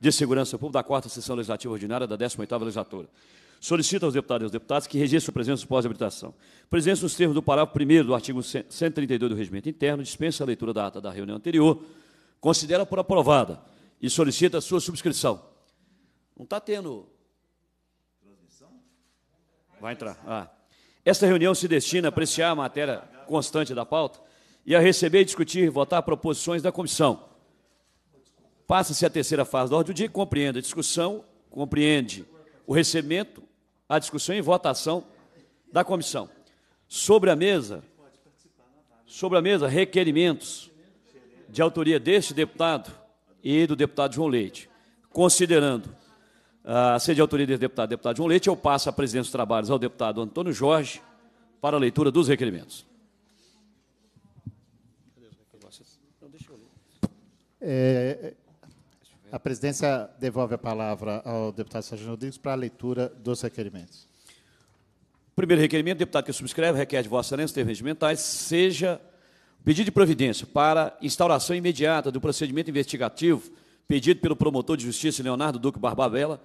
de Segurança Pública da quarta sessão legislativa ordinária da 18ª legislatura. Solicita aos deputados e aos deputados que registrem presença pós-habilitação. Presença nos termos do parágrafo 1 do artigo 132 do Regimento Interno, dispensa a leitura da ata da reunião anterior, considera por aprovada e solicita a sua subscrição. Não está tendo. Transmissão? Vai entrar. Ah. Esta reunião se destina a apreciar a matéria constante da pauta e a receber, discutir e votar proposições da comissão Passa-se a terceira fase da ordem do dia, que compreende a discussão, compreende o recebimento, a discussão e votação da comissão. Sobre a mesa, sobre a mesa, requerimentos de autoria deste deputado e do deputado João Leite. Considerando ah, a sede de autoria deste deputado, deputado João Leite, eu passo a presidência dos trabalhos ao deputado Antônio Jorge para a leitura dos requerimentos. É, a presidência devolve a palavra ao deputado Sérgio Rodrigues para a leitura dos requerimentos. Primeiro requerimento, deputado que subscreve, requer de Vossa Excelência, termos mentais, seja pedido de providência para instauração imediata do procedimento investigativo pedido pelo promotor de justiça Leonardo Duque Barbabella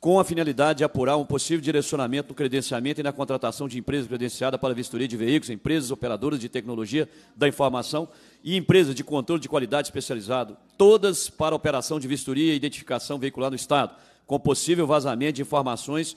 com a finalidade de apurar um possível direcionamento no credenciamento e na contratação de empresas credenciadas para vistoria de veículos, empresas operadoras de tecnologia da informação e empresas de controle de qualidade especializado, todas para operação de vistoria e identificação veicular no Estado, com possível vazamento de informações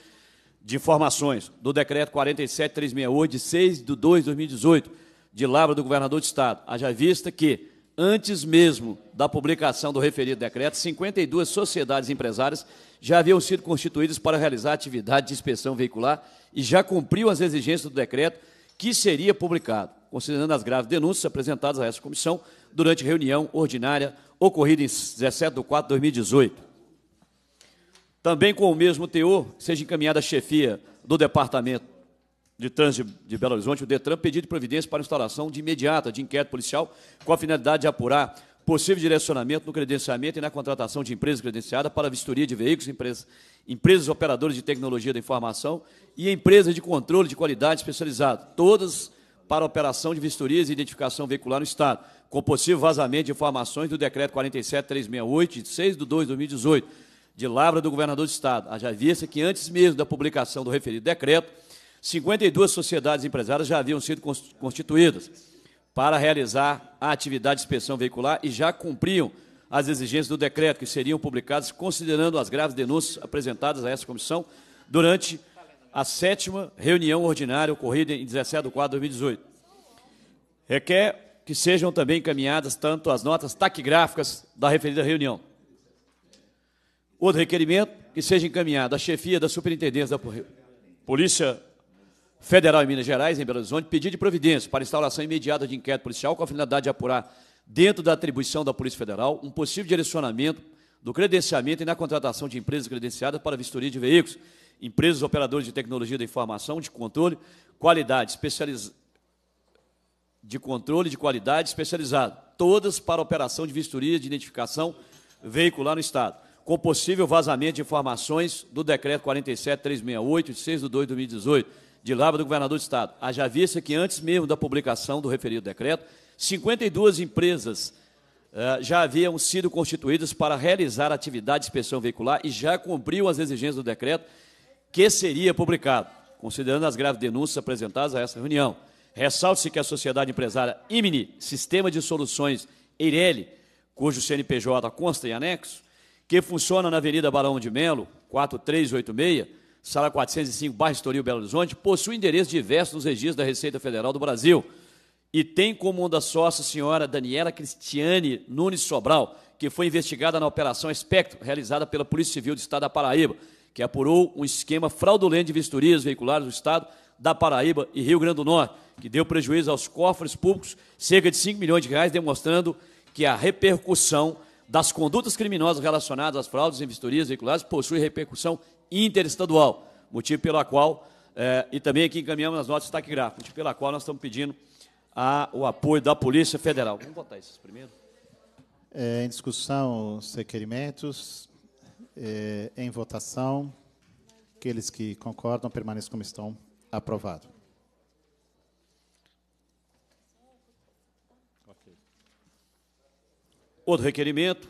de informações do decreto 47368 de 6 de 2 de 2018, de Lavra do Governador do Estado, haja vista que Antes mesmo da publicação do referido decreto, 52 sociedades empresárias já haviam sido constituídas para realizar atividade de inspeção veicular e já cumpriu as exigências do decreto que seria publicado, considerando as graves denúncias apresentadas a essa comissão durante reunião ordinária ocorrida em 17 de 4 de 2018. Também com o mesmo teor, seja encaminhada a chefia do Departamento de Trânsito de Belo Horizonte, o DETRAN, pedido de providência para instalação de imediata de inquérito policial com a finalidade de apurar possível direcionamento no credenciamento e na contratação de empresa credenciada para vistoria de veículos, empresas, empresas operadoras de tecnologia da informação e empresas de controle de qualidade especializada todas para operação de vistorias e identificação veicular no Estado, com possível vazamento de informações do Decreto 47368, de 6 de 2 de 2018, de lavra do Governador do Estado. Haja vista que antes mesmo da publicação do referido decreto, 52 sociedades empresárias já haviam sido constituídas para realizar a atividade de inspeção veicular e já cumpriam as exigências do decreto, que seriam publicadas considerando as graves denúncias apresentadas a essa comissão durante a sétima reunião ordinária ocorrida em 17 de 4 de 2018. Requer que sejam também encaminhadas tanto as notas taquigráficas da referida reunião. Outro requerimento, que seja encaminhado à chefia da Superintendência da Polícia Federal em Minas Gerais, em Belo Horizonte, pedido de providência para instauração imediata de inquérito policial com a finalidade de apurar, dentro da atribuição da Polícia Federal, um possível direcionamento do credenciamento e na contratação de empresas credenciadas para vistoria de veículos, empresas operadoras de tecnologia da informação, de controle, qualidade, especializ... de controle de qualidade especializado, todas para operação de vistoria de identificação veicular no Estado, com possível vazamento de informações do Decreto 47.368, de 6 de 2 de 2018, de Lavra do governador do Estado. Haja vista que antes mesmo da publicação do referido decreto, 52 empresas eh, já haviam sido constituídas para realizar atividade de inspeção veicular e já cumpriam as exigências do decreto que seria publicado, considerando as graves denúncias apresentadas a essa reunião. Ressalte-se que a sociedade empresária IMNI, Sistema de Soluções Eireli, cujo CNPJ consta em anexo, que funciona na Avenida Barão de Melo, 4386, sala 405, bairro Estoril, Belo Horizonte, possui endereço diverso nos registros da Receita Federal do Brasil e tem como uma das sócias a senhora Daniela Cristiane Nunes Sobral, que foi investigada na Operação Espectro, realizada pela Polícia Civil do Estado da Paraíba, que apurou um esquema fraudulento de vistorias veiculares do Estado da Paraíba e Rio Grande do Norte, que deu prejuízo aos cofres públicos cerca de 5 milhões de reais, demonstrando que a repercussão das condutas criminosas relacionadas às fraudes em vistorias veiculares possui repercussão interestadual, motivo pela qual, eh, e também aqui encaminhamos as notas de destaque motivo pela qual nós estamos pedindo a, o apoio da Polícia Federal. Vamos votar esses primeiro. É, em discussão, os requerimentos. É, em votação, aqueles que concordam permaneçam como estão. Aprovado. Outro requerimento,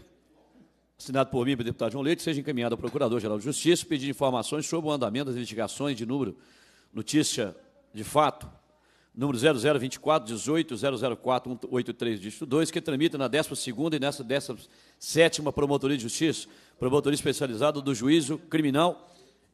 assinado por mim, pelo deputado João Leite, seja encaminhado ao Procurador-Geral de Justiça, pedir informações sobre o andamento das investigações de número notícia de fato, número 0024 18 dígito 2, que tramita na 12ª e nessa 17ª Promotoria de Justiça, Promotoria Especializada do Juízo Criminal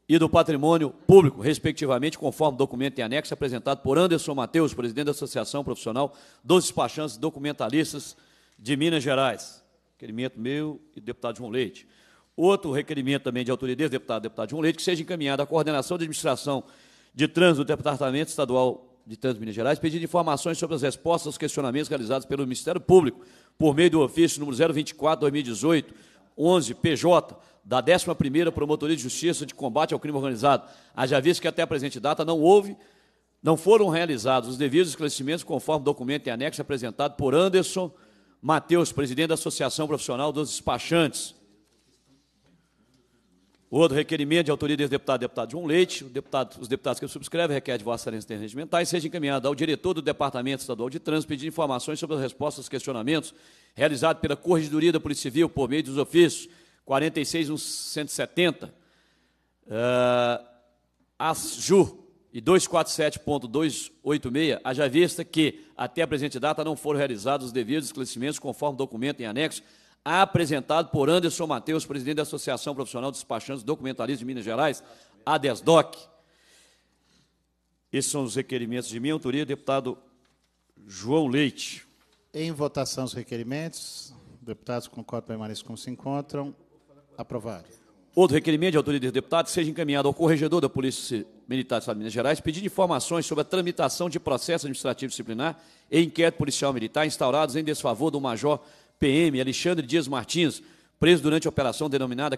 e do Patrimônio Público, respectivamente, conforme documento em anexo apresentado por Anderson Mateus, presidente da Associação Profissional dos Despachantes Documentalistas de Minas Gerais. Requerimento meu e do deputado João Leite. Outro requerimento também de autoridade deputado, deputado João Leite, que seja encaminhado à coordenação de administração de trânsito do Departamento Estadual de Trânsito de Minas Gerais, pedindo informações sobre as respostas aos questionamentos realizados pelo Ministério Público por meio do ofício número 024-2018, 11 PJ, da 11ª Promotoria de Justiça de Combate ao Crime Organizado. Haja visto que até a presente data não houve, não foram realizados os devidos esclarecimentos conforme o documento em anexo apresentado por Anderson Matheus, presidente da Associação Profissional dos Despachantes. Outro requerimento de autoria do deputado, deputado João Leite, deputado, os deputados que subscrevem requer de vossa excelência interregimentais, seja encaminhado ao diretor do Departamento Estadual de Trânsito pedir informações sobre as respostas aos questionamentos realizados pela Corregedoria da Polícia Civil por meio dos ofícios 46170, uh, ASJU, e 247.286, haja vista que, até a presente data, não foram realizados os devidos esclarecimentos conforme o documento em anexo apresentado por Anderson Mateus, presidente da Associação Profissional dos Despachantes Documentaristas de Minas Gerais, ADESDOC. Esses são os requerimentos de minha autoria, deputado João Leite. Em votação os requerimentos, deputados concordam permaneçam como se encontram. Aprovado. Outro requerimento de autoria dos deputados seja encaminhado ao corregedor da Polícia Militar do Estado de Minas Gerais pedindo informações sobre a tramitação de processo administrativo disciplinar e inquérito policial militar instaurados em desfavor do Major PM Alexandre Dias Martins, preso durante a operação denominada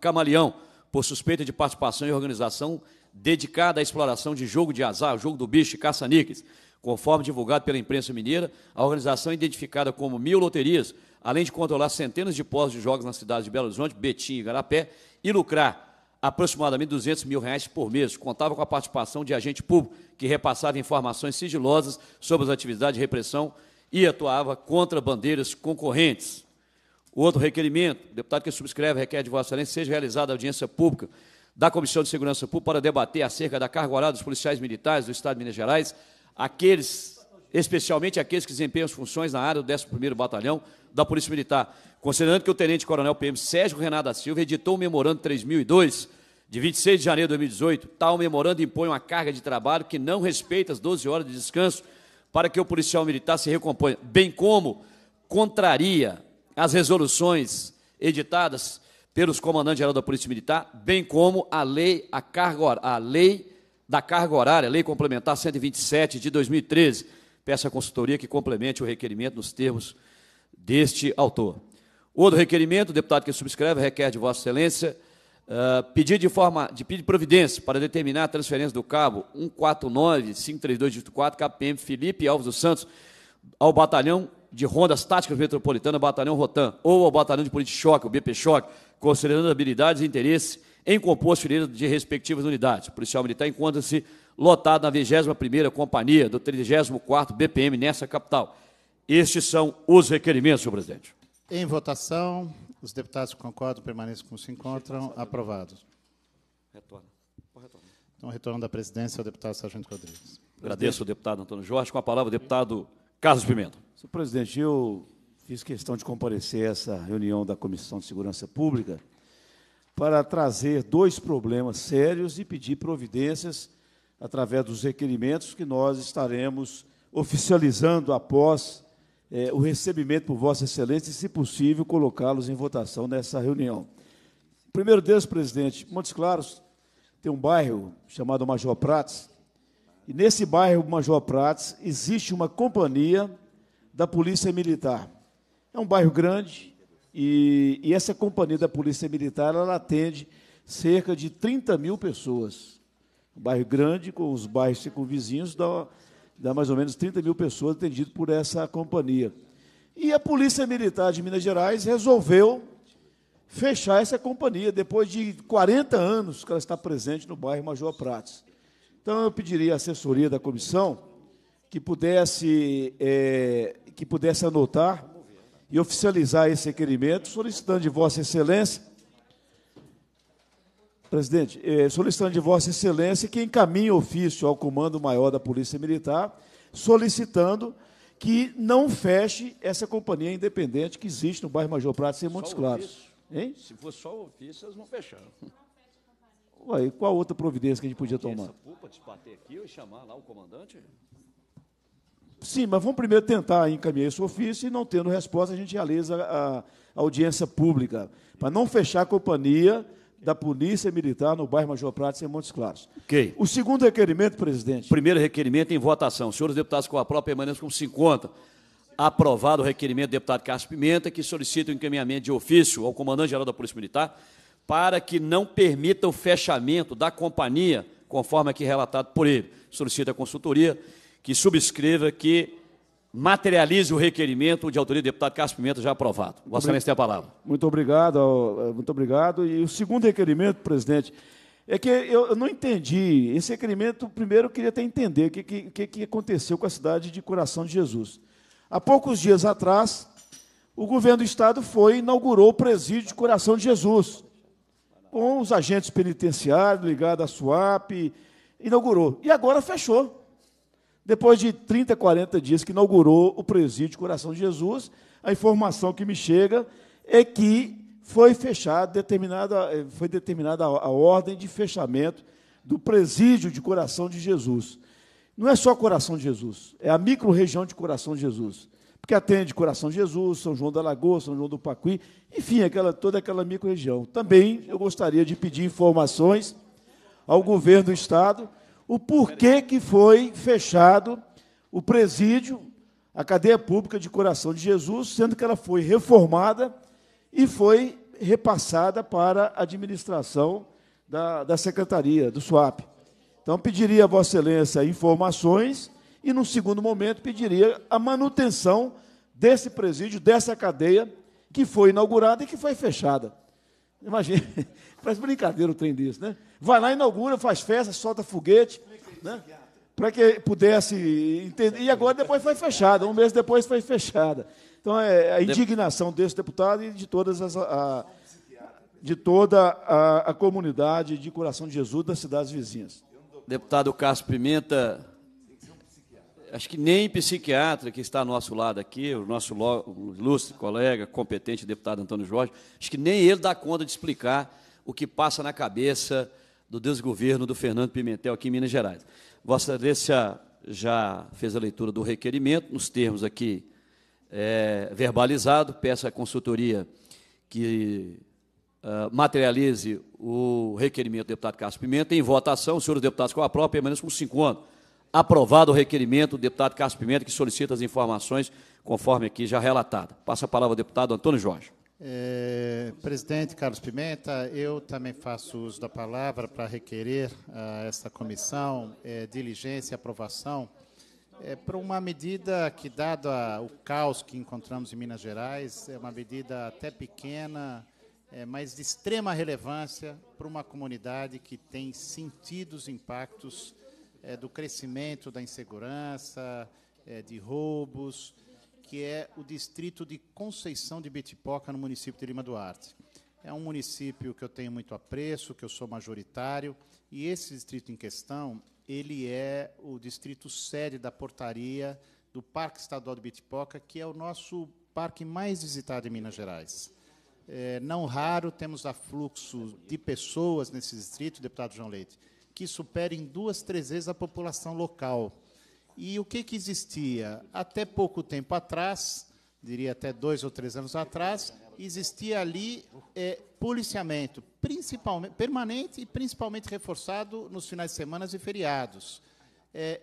Camaleão, por suspeita de participação em organização dedicada à exploração de jogo de azar, jogo do bicho e caça-níqueis. Conforme divulgado pela imprensa mineira, a organização é identificada como Mil Loterias, além de controlar centenas de postos de jogos nas cidades de Belo Horizonte, Betim e Garapé, e lucrar aproximadamente 200 mil reais por mês. Contava com a participação de agente público que repassava informações sigilosas sobre as atividades de repressão e atuava contra bandeiras concorrentes. o Outro requerimento, o deputado que subscreve requer de Vossa Excelência seja realizada audiência pública da Comissão de Segurança Pública para debater acerca da carga horária dos policiais militares do Estado de Minas Gerais, aqueles, especialmente aqueles que desempenham as funções na área do 11º Batalhão da Polícia Militar, Considerando que o tenente-coronel PM Sérgio Renato da Silva editou o memorando 3002 de 26 de janeiro de 2018, tal memorando impõe uma carga de trabalho que não respeita as 12 horas de descanso para que o policial militar se recomponha, bem como contraria as resoluções editadas pelos comandantes-geral da Polícia Militar, bem como a lei, a carga, a lei da carga horária, lei complementar 127 de 2013. Peço à consultoria que complemente o requerimento nos termos deste autor. Outro requerimento, o deputado que subscreve requer de Vossa Excelência uh, pedir de forma de pedir providência para determinar a transferência do cabo 149-532-4 KPM Felipe Alves dos Santos ao batalhão de rondas táticas metropolitana Batalhão Rotan ou ao batalhão de polícia de choque, o BP Choque, considerando habilidades e interesse em compor de respectivas unidades. O policial militar encontra-se lotado na 21ª Companhia do 34º BPM nessa capital. Estes são os requerimentos, senhor presidente. Em votação, os deputados que concordam permaneçam como se encontram. Aprovado. Retorno. Então, retorno da presidência ao deputado Sargento Rodrigues. Agradeço ao deputado Antônio Jorge. Com a palavra, o deputado Carlos Pimenta. Senhor presidente, eu fiz questão de comparecer a essa reunião da Comissão de Segurança Pública para trazer dois problemas sérios e pedir providências através dos requerimentos que nós estaremos oficializando após é, o recebimento por Vossa Excelência e, se possível, colocá-los em votação nessa reunião. Primeiro Deus, presidente, Montes Claros tem um bairro chamado Major Prates, e nesse bairro Major Prates existe uma companhia da Polícia Militar. É um bairro grande e, e essa companhia da Polícia Militar ela atende cerca de 30 mil pessoas. Um bairro grande, com os bairros com vizinhos, dá dá mais ou menos 30 mil pessoas atendidas por essa companhia. E a Polícia Militar de Minas Gerais resolveu fechar essa companhia, depois de 40 anos que ela está presente no bairro Major Prates. Então, eu pediria à assessoria da comissão que pudesse, é, que pudesse anotar e oficializar esse requerimento, solicitando de Vossa Excelência Presidente, eh, solicitando de Vossa Excelência que encaminhe ofício ao Comando Maior da Polícia Militar, solicitando que não feche essa companhia independente que existe no bairro Major Prato, em Montes Claros. Hein? Se fosse só o ofício, eles não fecharam. Ué, qual outra providência que a gente podia tomar? Essa culpa de bater aqui e chamar lá o comandante? Sim, mas vamos primeiro tentar encaminhar esse ofício e, não tendo resposta, a gente realiza a audiência pública, para não fechar a companhia da Polícia Militar no bairro Major Prates, em Montes Claros. Ok. O segundo requerimento, presidente. Primeiro requerimento em votação. Senhores deputados, com a prova permaneçam como 50. Aprovado o requerimento do deputado Carlos Pimenta, que solicita o encaminhamento de ofício ao comandante-geral da Polícia Militar para que não permita o fechamento da companhia, conforme aqui relatado por ele. Solicita a consultoria que subscreva que materialize o requerimento de autoria do deputado Carlos Pimenta já aprovado. Vossa Excelência tem a palavra. Muito obrigado, eh, muito obrigado. E o segundo requerimento, presidente, é que eu não entendi. Esse requerimento, primeiro, eu queria até entender o que, que, que aconteceu com a cidade de Coração de Jesus. Há poucos dias atrás, o governo do Estado foi e inaugurou o presídio de Coração de Jesus, com os agentes penitenciários ligados à SUAP, inaugurou. E agora fechou. Depois de 30, 40 dias que inaugurou o presídio Coração de Jesus, a informação que me chega é que foi fechado, determinada, eh, foi determinada a, a ordem de fechamento do presídio de Coração de Jesus. Não é só Coração de Jesus, é a micro-região de Coração de Jesus, porque atende Coração de Jesus, São João da Lagoa, São João do Pacuí, enfim, aquela, toda aquela micro-região. Também eu gostaria de pedir informações ao governo do Estado o porquê que foi fechado o presídio, a cadeia pública de Coração de Jesus, sendo que ela foi reformada e foi repassada para a administração da, da Secretaria, do SWAP. Então, pediria a Vossa Excelência informações e, num segundo momento, pediria a manutenção desse presídio, dessa cadeia que foi inaugurada e que foi fechada. Imagina, faz brincadeira o trem desse, né? Vai lá, inaugura, faz festa, solta foguete, né? Para que pudesse entender. E agora depois foi fechada, um mês depois foi fechada. Então é a indignação desse deputado e de todas as. A, de toda a, a comunidade de Coração de Jesus das cidades vizinhas. Deputado Cássio Pimenta, acho que nem psiquiatra que está ao nosso lado aqui, o nosso ilustre colega, competente deputado Antônio Jorge, acho que nem ele dá conta de explicar o que passa na cabeça do desgoverno do Fernando Pimentel aqui em Minas Gerais. Vossa Excelência já fez a leitura do requerimento, nos termos aqui é, verbalizado, peço à consultoria que ah, materialize o requerimento do deputado Cássio Pimenta. Em votação, os senhores deputados com a própria permaneçam com cinco anos. Aprovado o requerimento do deputado Carlos Pimenta, que solicita as informações conforme aqui já relatada. Passa a palavra ao deputado Antônio Jorge. É, presidente Carlos Pimenta, eu também faço uso da palavra para requerer a ah, esta comissão é, diligência e aprovação é, para uma medida que, dado a, o caos que encontramos em Minas Gerais, é uma medida até pequena, é, mas de extrema relevância para uma comunidade que tem sentido os impactos é, do crescimento da insegurança, é, de roubos, que é o distrito de Conceição de Bitipoca, no município de Lima Duarte. É um município que eu tenho muito apreço, que eu sou majoritário, e esse distrito em questão, ele é o distrito sede da portaria do Parque Estadual de Bitipoca, que é o nosso parque mais visitado em Minas Gerais. É, não raro temos afluxo de pessoas nesse distrito, deputado João Leite, que superem em duas, três vezes a população local. E o que, que existia? Até pouco tempo atrás, diria até dois ou três anos atrás, existia ali é, policiamento principalmente, permanente e principalmente reforçado nos finais de semana e feriados. É,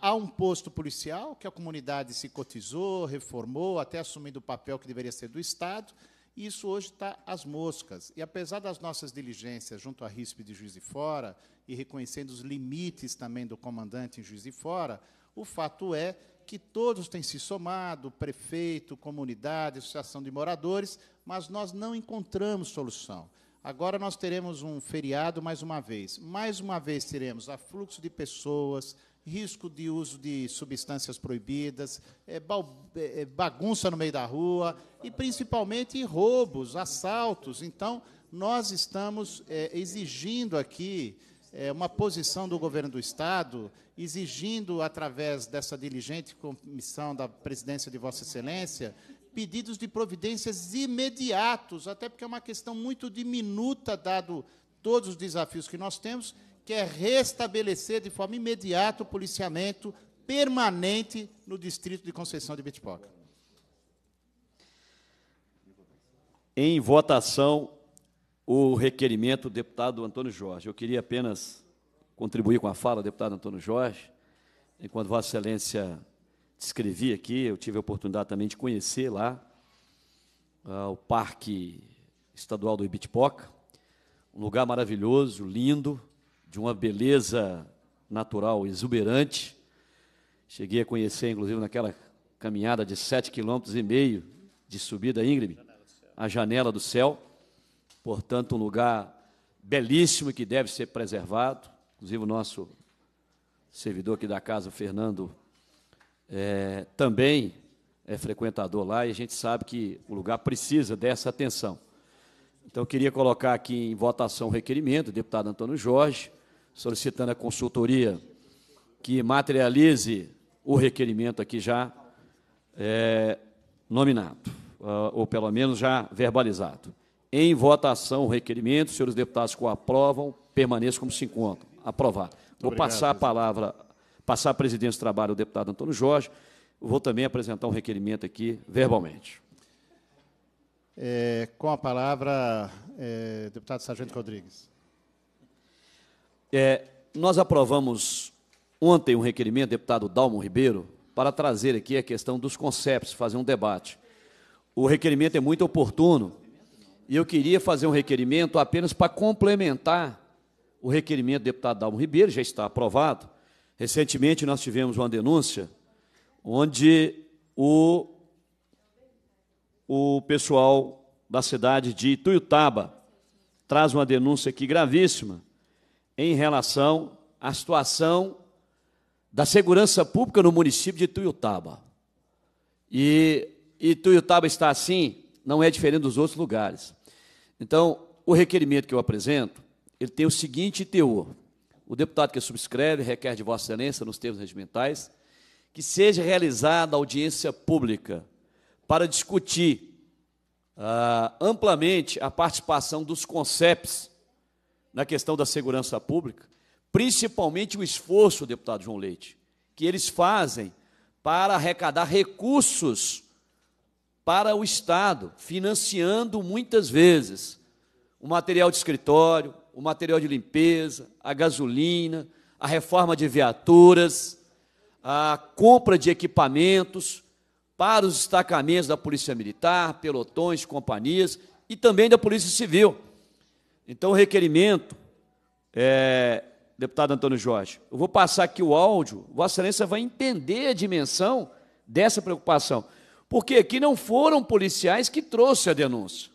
há um posto policial que a comunidade se cotizou, reformou, até assumindo o papel que deveria ser do Estado, e isso hoje está às moscas. E apesar das nossas diligências junto à RISP de Juiz de Fora, e reconhecendo os limites também do comandante em Juiz de Fora, o fato é que todos têm se somado, prefeito, comunidade, associação de moradores, mas nós não encontramos solução. Agora nós teremos um feriado mais uma vez. Mais uma vez teremos afluxo de pessoas, risco de uso de substâncias proibidas, é, é, é, bagunça no meio da rua e, principalmente, roubos, assaltos. Então, nós estamos é, exigindo aqui é, uma posição do governo do Estado, exigindo, através dessa diligente comissão da presidência de Vossa Excelência, pedidos de providências imediatos, até porque é uma questão muito diminuta, dado todos os desafios que nós temos, quer é restabelecer de forma imediata o policiamento permanente no distrito de Conceição de Bitipoca. Em votação, o requerimento do deputado Antônio Jorge. Eu queria apenas contribuir com a fala do deputado Antônio Jorge. Enquanto Vossa Excelência descrevi aqui, eu tive a oportunidade também de conhecer lá ah, o Parque Estadual do Ibitipoca, um lugar maravilhoso, lindo, de uma beleza natural exuberante. Cheguei a conhecer, inclusive, naquela caminhada de sete quilômetros e meio de subida íngreme, a janela do céu. Portanto, um lugar belíssimo que deve ser preservado. Inclusive, o nosso servidor aqui da casa, o Fernando, é, também é frequentador lá e a gente sabe que o lugar precisa dessa atenção. Então, eu queria colocar aqui em votação o requerimento do deputado Antônio Jorge solicitando a consultoria que materialize o requerimento aqui já é, nominado, ah, ou pelo menos já verbalizado. Em votação o requerimento, senhores deputados que o aprovam, permaneça como se encontram. Aprovado. Vou Obrigado, passar a palavra, passar a presidência do trabalho ao deputado Antônio Jorge. Vou também apresentar um requerimento aqui verbalmente. É, com a palavra, é, deputado Sargento Rodrigues. É, nós aprovamos ontem um requerimento, deputado Dalmo Ribeiro, para trazer aqui a questão dos conceptos, fazer um debate. O requerimento é muito oportuno e eu queria fazer um requerimento apenas para complementar o requerimento do deputado Dalmo Ribeiro, já está aprovado. Recentemente nós tivemos uma denúncia onde o, o pessoal da cidade de Ituiutaba traz uma denúncia aqui gravíssima em relação à situação da segurança pública no município de Tuiutaba. E, e Tuiutaba está assim, não é diferente dos outros lugares. Então, o requerimento que eu apresento, ele tem o seguinte teor. O deputado que subscreve requer de Vossa Excelência, nos termos regimentais, que seja realizada audiência pública para discutir ah, amplamente a participação dos CONCEPs na questão da segurança pública, principalmente o esforço, deputado João Leite, que eles fazem para arrecadar recursos para o Estado, financiando muitas vezes o material de escritório, o material de limpeza, a gasolina, a reforma de viaturas, a compra de equipamentos para os destacamentos da Polícia Militar, pelotões, companhias e também da Polícia Civil. Então, o requerimento, é, deputado Antônio Jorge, eu vou passar aqui o áudio, Vossa Excelência vai entender a dimensão dessa preocupação. Porque aqui não foram policiais que trouxe a denúncia.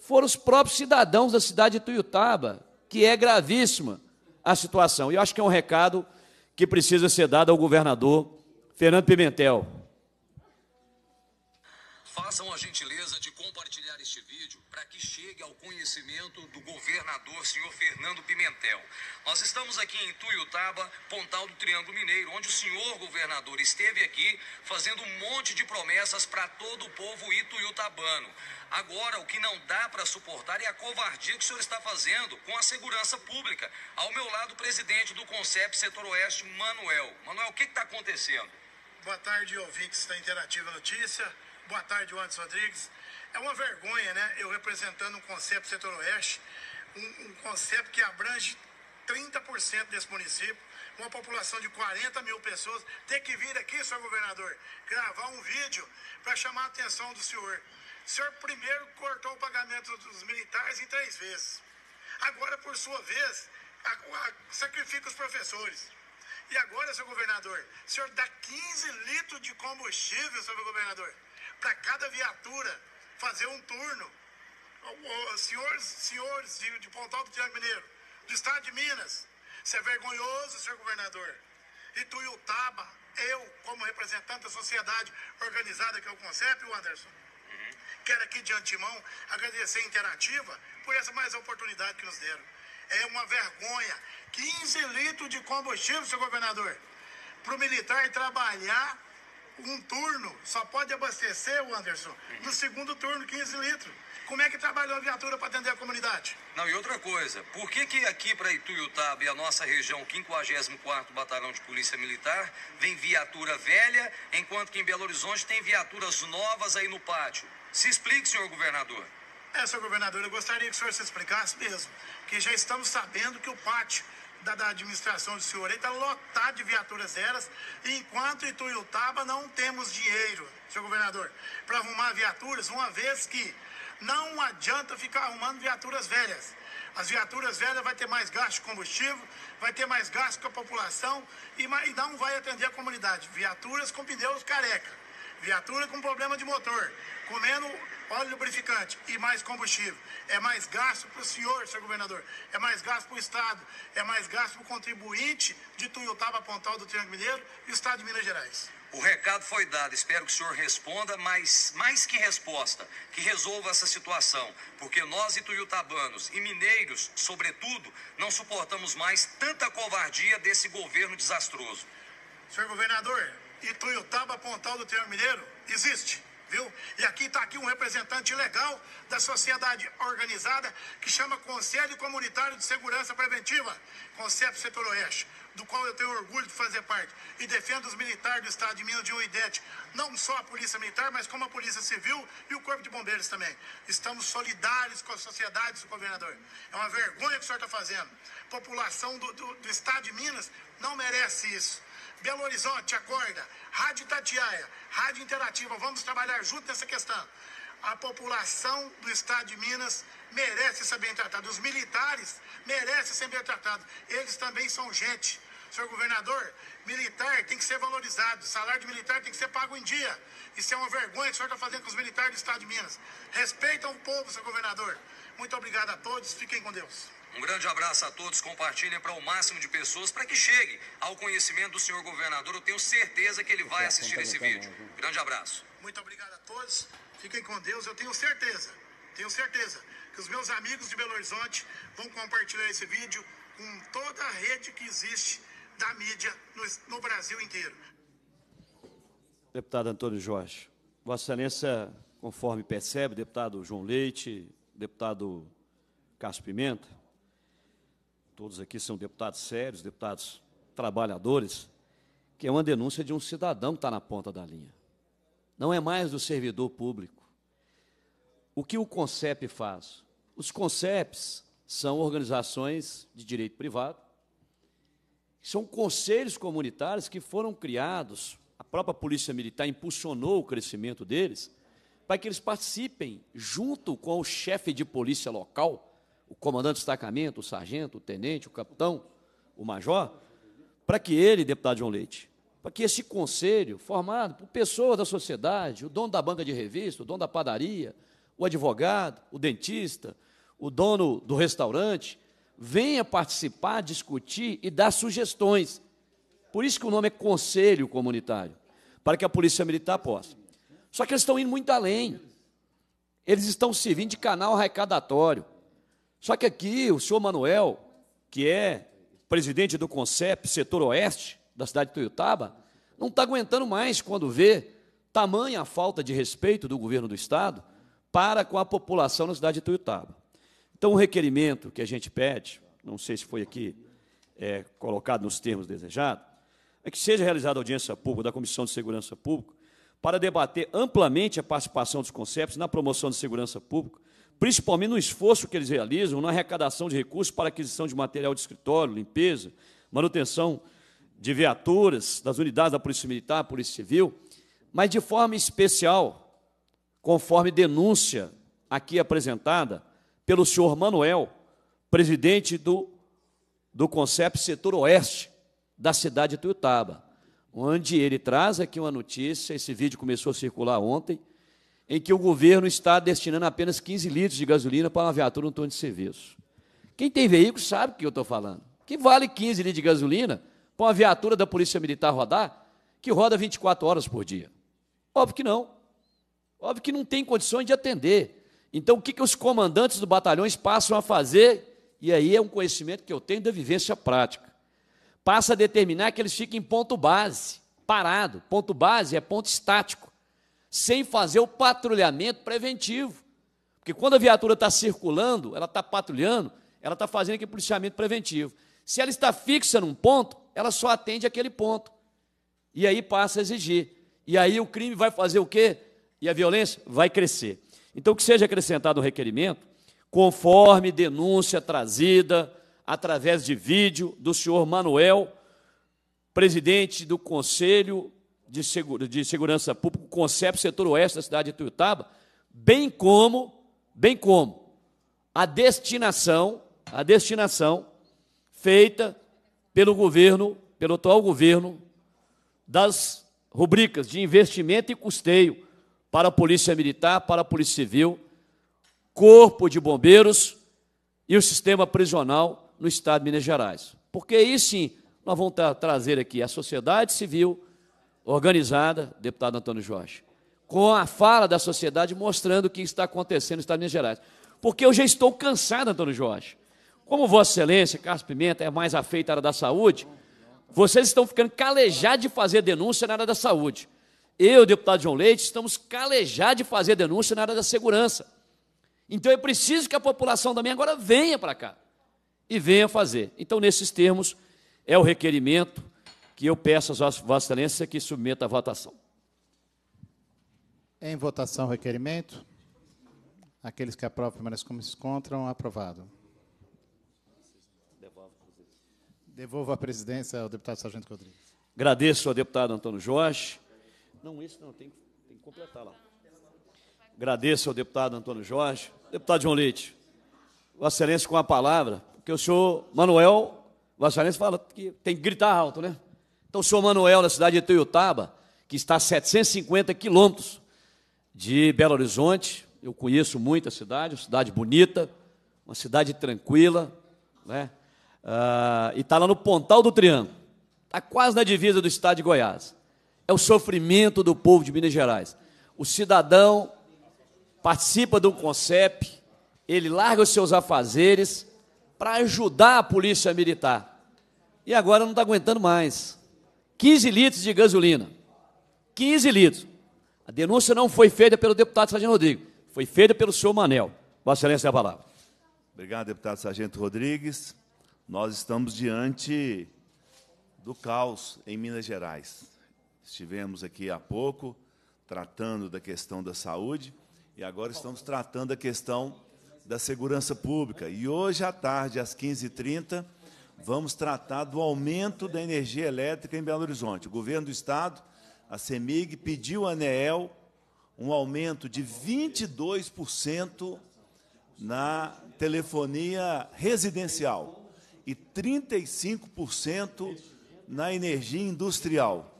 Foram os próprios cidadãos da cidade de Tuiutaba, que é gravíssima a situação. E eu acho que é um recado que precisa ser dado ao governador Fernando Pimentel. Façam a gentileza conhecimento do governador, senhor Fernando Pimentel. Nós estamos aqui em Tuiutaba, Pontal do Triângulo Mineiro, onde o senhor governador esteve aqui fazendo um monte de promessas para todo o povo ituiutabano. Agora, o que não dá para suportar é a covardia que o senhor está fazendo com a segurança pública. Ao meu lado, o presidente do Concep Setor Oeste, Manuel. Manuel, o que está acontecendo? Boa tarde, ouvintes da Interativa Notícia. Boa tarde, Anderson Rodrigues. É uma vergonha, né? Eu representando um conceito setor-oeste, um, um conceito que abrange 30% desse município, uma população de 40 mil pessoas, ter que vir aqui, senhor governador, gravar um vídeo para chamar a atenção do senhor. O senhor primeiro cortou o pagamento dos militares em três vezes. Agora, por sua vez, a, a, sacrifica os professores. E agora, senhor governador, o senhor dá 15 litros de combustível, senhor governador, para cada viatura fazer um turno. Senhores, senhores de, de Pontal do Diário Mineiro, do estado de Minas, isso é vergonhoso, senhor governador. E Ituiutaba, eu, como representante da sociedade organizada que é o Concep, o Anderson, uhum. quero aqui de antemão agradecer a Interativa por essa mais oportunidade que nos deram. É uma vergonha. 15 litros de combustível, senhor governador, para o militar trabalhar um turno só pode abastecer, o Anderson, no segundo turno 15 litros. Como é que trabalhou a viatura para atender a comunidade? Não, e outra coisa, por que que aqui para Ituiutaba e a nossa região, 54 Batalhão de Polícia Militar, vem viatura velha, enquanto que em Belo Horizonte tem viaturas novas aí no pátio? Se explique, senhor governador. É, senhor governador, eu gostaria que o senhor se explicasse mesmo, que já estamos sabendo que o pátio da, da administração do senhor aí está lotado de viaturas eras, enquanto em Tuiutaba não temos dinheiro, senhor governador, para arrumar viaturas, uma vez que não adianta ficar arrumando viaturas velhas. As viaturas velhas vai ter mais gasto de combustível, vai ter mais gasto com a população e, e não vai atender a comunidade. Viaturas com pneus careca, viatura com problema de motor, comendo óleo lubrificante e mais combustível. É mais gasto para o senhor, senhor governador. É mais gasto para o Estado. É mais gasto para o contribuinte de Tuiutaba, Pontal do Triângulo Mineiro e o Estado de Minas Gerais. O recado foi dado, espero que o senhor responda, mas mais que resposta, que resolva essa situação, porque nós ituiutabanos e mineiros, sobretudo, não suportamos mais tanta covardia desse governo desastroso. Senhor governador, Ituiutaba, Pontal do Triângulo Mineiro, existe viu? E aqui está aqui um representante legal da sociedade organizada que chama Conselho Comunitário de Segurança Preventiva, Conceito Setor Oeste, do qual eu tenho orgulho de fazer parte e defendo os militares do Estado de Minas de Uidete, não só a Polícia Militar, mas como a Polícia Civil e o Corpo de Bombeiros também. Estamos solidários com a sociedade, do governador. É uma vergonha que o senhor está fazendo. População do, do, do Estado de Minas não merece isso. Belo Horizonte, acorda. Rádio Tatiaia, Rádio Interativa, vamos trabalhar junto nessa questão. A população do estado de Minas merece ser bem tratada. Os militares merecem ser bem tratados. Eles também são gente. Senhor governador, militar tem que ser valorizado. Salário de militar tem que ser pago em dia. Isso é uma vergonha que o senhor está fazendo com os militares do estado de Minas. Respeitam o povo, senhor governador. Muito obrigado a todos. Fiquem com Deus. Um grande abraço a todos, compartilhem para o máximo de pessoas para que chegue ao conhecimento do senhor governador. Eu tenho certeza que ele vai assistir esse vídeo. Grande abraço. Muito obrigado a todos. Fiquem com Deus. Eu tenho certeza, tenho certeza que os meus amigos de Belo Horizonte vão compartilhar esse vídeo com toda a rede que existe da mídia no, no Brasil inteiro. Deputado Antônio Jorge, Vossa Excelência, conforme percebe, deputado João Leite, deputado Cássio Pimenta, todos aqui são deputados sérios, deputados trabalhadores, que é uma denúncia de um cidadão que está na ponta da linha. Não é mais do servidor público. O que o CONCEP faz? Os CONCEPs são organizações de direito privado, são conselhos comunitários que foram criados, a própria Polícia Militar impulsionou o crescimento deles, para que eles participem, junto com o chefe de polícia local, o comandante de destacamento, o sargento, o tenente, o capitão, o major, para que ele, deputado João Leite, para que esse conselho, formado por pessoas da sociedade, o dono da banca de revista, o dono da padaria, o advogado, o dentista, o dono do restaurante, venha participar, discutir e dar sugestões. Por isso que o nome é Conselho Comunitário, para que a Polícia Militar possa. Só que eles estão indo muito além. Eles estão servindo de canal arrecadatório. Só que aqui o senhor Manuel, que é presidente do CONCEP, setor oeste da cidade de Tuiutaba, não está aguentando mais quando vê tamanha falta de respeito do governo do estado para com a população na cidade de Tuiutaba. Então, o requerimento que a gente pede, não sei se foi aqui é, colocado nos termos desejados, é que seja realizada audiência pública da Comissão de Segurança Pública para debater amplamente a participação dos conceptos na promoção de segurança pública principalmente no esforço que eles realizam na arrecadação de recursos para aquisição de material de escritório, limpeza, manutenção de viaturas das unidades da Polícia Militar, Polícia Civil, mas de forma especial, conforme denúncia aqui apresentada pelo senhor Manuel, presidente do, do CONCEP Setor Oeste da cidade de Tuiutaba, onde ele traz aqui uma notícia, esse vídeo começou a circular ontem, em que o governo está destinando apenas 15 litros de gasolina para uma viatura no torno de serviço. Quem tem veículo sabe o que eu estou falando. Que vale 15 litros de gasolina para uma viatura da Polícia Militar rodar, que roda 24 horas por dia? Óbvio que não. Óbvio que não tem condições de atender. Então, o que, que os comandantes do batalhões passam a fazer? E aí é um conhecimento que eu tenho da vivência prática. Passa a determinar que eles fiquem em ponto base, parado. Ponto base é ponto estático sem fazer o patrulhamento preventivo. Porque quando a viatura está circulando, ela está patrulhando, ela está fazendo aquele policiamento preventivo. Se ela está fixa num ponto, ela só atende aquele ponto. E aí passa a exigir. E aí o crime vai fazer o quê? E a violência vai crescer. Então, que seja acrescentado o requerimento, conforme denúncia trazida através de vídeo do senhor Manuel, presidente do Conselho de, segura, de Segurança Pública concebe setor oeste da cidade de Tuiutaba, bem como, bem como a destinação, a destinação feita pelo governo, pelo atual governo, das rubricas de investimento e custeio para a Polícia Militar, para a Polícia Civil, Corpo de Bombeiros e o sistema prisional no Estado de Minas Gerais. Porque aí sim nós vamos tra trazer aqui a sociedade civil, organizada, deputado Antônio Jorge, com a fala da sociedade mostrando o que está acontecendo no Estado de Minas Gerais. Porque eu já estou cansado, Antônio Jorge. Como Vossa Excelência, Carlos Pimenta, é mais afeito à área da saúde, vocês estão ficando calejados de fazer denúncia na área da saúde. Eu, deputado João Leite, estamos calejados de fazer denúncia na área da segurança. Então é preciso que a população também agora venha para cá e venha fazer. Então, nesses termos, é o requerimento que eu peço às Vossa Excelência que submeta à votação. Em votação, requerimento. Aqueles que aprovam permanecem como se encontram. Aprovado. Devolvo a presidência ao deputado Sargento Rodrigues. Agradeço ao deputado Antônio Jorge. Não, isso não, tem, tem que completar lá. Agradeço ao deputado Antônio Jorge. Deputado João Leite, Vossa Excelência com a palavra, porque o senhor Manuel, Vossa Excelência fala que tem que gritar alto, né? Então, o senhor Manuel, na cidade de Tuiutaba, que está a 750 quilômetros de Belo Horizonte, eu conheço muito a cidade, uma cidade bonita, uma cidade tranquila, né? Ah, e está lá no Pontal do Triângulo, está quase na divisa do estado de Goiás. É o sofrimento do povo de Minas Gerais. O cidadão participa do CONCEP, ele larga os seus afazeres para ajudar a polícia militar. E agora não está aguentando mais. 15 litros de gasolina. 15 litros. A denúncia não foi feita pelo deputado Sargento Rodrigues, foi feita pelo senhor Manel. Vossa Excelência, a palavra. Obrigado, deputado Sargento Rodrigues. Nós estamos diante do caos em Minas Gerais. Estivemos aqui há pouco tratando da questão da saúde e agora estamos tratando da questão da segurança pública. E hoje à tarde, às 15h30, vamos tratar do aumento da energia elétrica em Belo Horizonte. O governo do Estado, a CEMIG, pediu à ANEEL um aumento de 22% na telefonia residencial e 35% na energia industrial.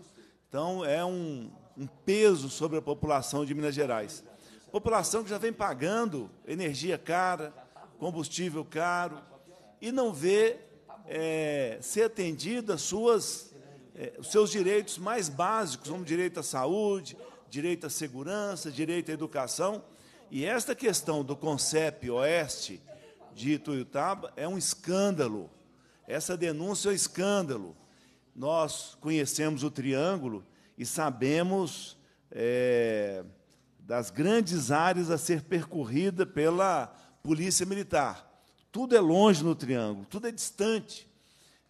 Então, é um, um, peso sobre a população de Minas Gerais. População que já vem pagando energia cara, combustível caro, e não vê é, ser atendida suas, é, os seus direitos mais básicos, como direito à saúde, direito à segurança, direito à educação. E esta questão do CONCEP Oeste de Ituiutaba é um escândalo. Essa denúncia é um escândalo. Nós conhecemos o Triângulo e sabemos é, das grandes áreas a ser percorrida pela Polícia Militar. Tudo é longe no triângulo, tudo é distante.